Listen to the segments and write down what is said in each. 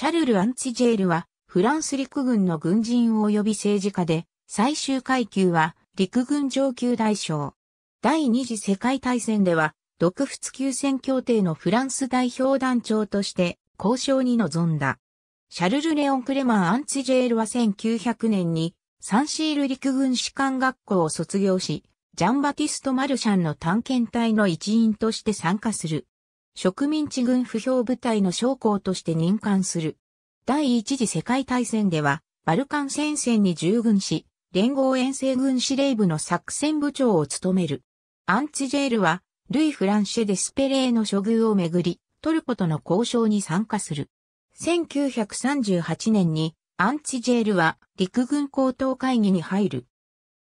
シャルル・アンチジェールは、フランス陸軍の軍人及び政治家で、最終階級は、陸軍上級大将。第二次世界大戦では、独仏休戦協定のフランス代表団長として交渉に臨んだ。シャルル・レオン・クレマー・アンチジェールは1900年にサンシール陸軍士官学校を卒業し、ジャンバティスト・マルシャンの探検隊の一員として参加する。植民地軍不評部隊の将校として任官する。第一次世界大戦では、バルカン戦線に従軍し、連合遠征軍司令部の作戦部長を務める。アンチジェールは、ルイ・フランシェ・デスペレーの処遇をめぐり、トルコとの交渉に参加する。1938年に、アンチジェールは陸軍高等会議に入る。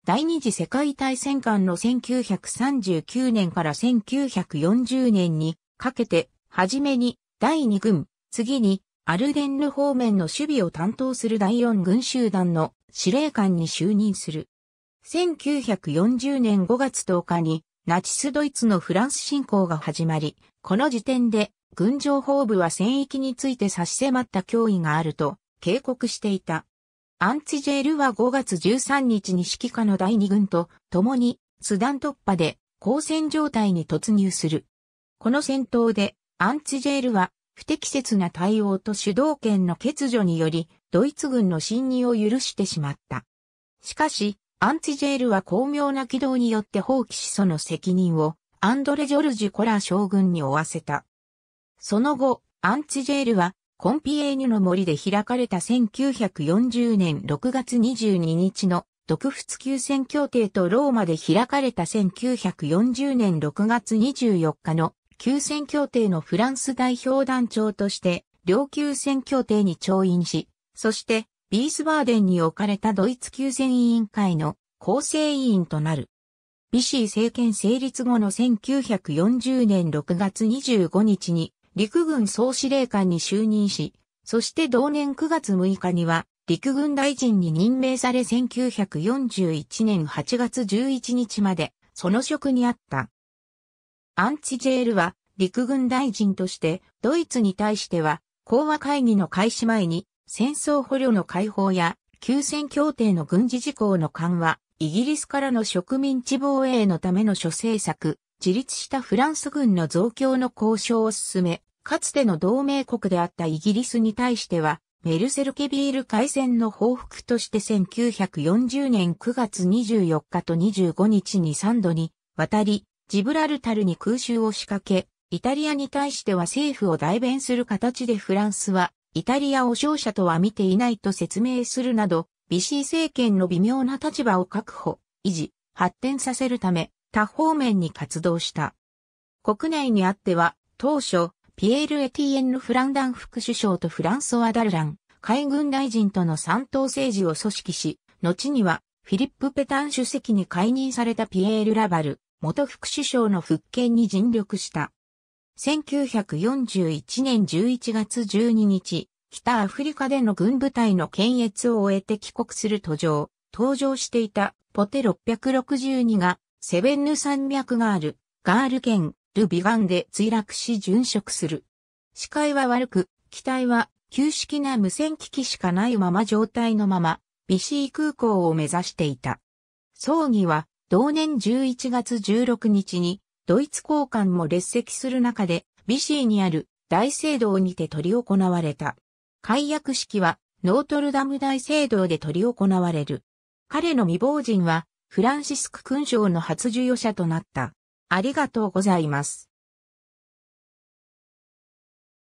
第二次世界大戦間の1939年から1940年にかけて、はじめに第2軍、次にアルデンヌ方面の守備を担当する第4軍集団の司令官に就任する。1940年5月10日にナチスドイツのフランス侵攻が始まり、この時点で軍情報部は戦域について差し迫った脅威があると警告していた。アンツジェルは5月13日に指揮下の第2軍と共にスダン突破で交戦状態に突入する。この戦闘で、アンツジェールは、不適切な対応と主導権の欠如により、ドイツ軍の侵入を許してしまった。しかし、アンチジェールは巧妙な軌道によって放棄しその責任をアンドレ・ジョルジュ・コラー将軍に負わせた。その後、アンチジェールはコンピエーニュの森で開かれた1940年6月22日の独仏休戦協定とローマで開かれた1940年6月24日の休戦協定のフランス代表団長として、両休戦協定に調印し、そして、ビースバーデンに置かれたドイツ休戦委員会の構成委員となる。ビシー政権成立後の1940年6月25日に陸軍総司令官に就任し、そして同年9月6日には陸軍大臣に任命され1941年8月11日までその職にあった。アンチジェールは陸軍大臣としてドイツに対しては講和会議の開始前に戦争捕虜の解放や休戦協定の軍事事項の緩和、イギリスからの植民地防衛のための諸政策、自立したフランス軍の増強の交渉を進め、かつての同盟国であったイギリスに対しては、メルセルケビール海戦の報復として1940年9月24日と25日に3度に渡り、ジブラルタルに空襲を仕掛け、イタリアに対しては政府を代弁する形でフランスは、イタリアを勝者とは見ていないと説明するなど、ビシー政権の微妙な立場を確保、維持、発展させるため、多方面に活動した。国内にあっては、当初、ピエール・エティエンヌ・フランダン副首相とフランソワ・ダルラン、海軍大臣との三党政治を組織し、後には、フィリップ・ペタン主席に解任されたピエール・ラバル、元副首相の復権に尽力した。1941年11月12日、北アフリカでの軍部隊の検閲を終えて帰国する途上、登場していたポテ662がセベンヌ山脈があるガール県ルビガンで墜落し殉職する。視界は悪く、機体は旧式な無線機器しかないまま状態のまま、ビシー空港を目指していた。葬儀は同年11月16日にドイツ交換も列席する中で、ビシーにある大聖堂にて執り行われた。解約式はノートルダム大聖堂で執り行われる。彼の未亡人はフランシスク勲章の初授与者となった。ありがとうございます。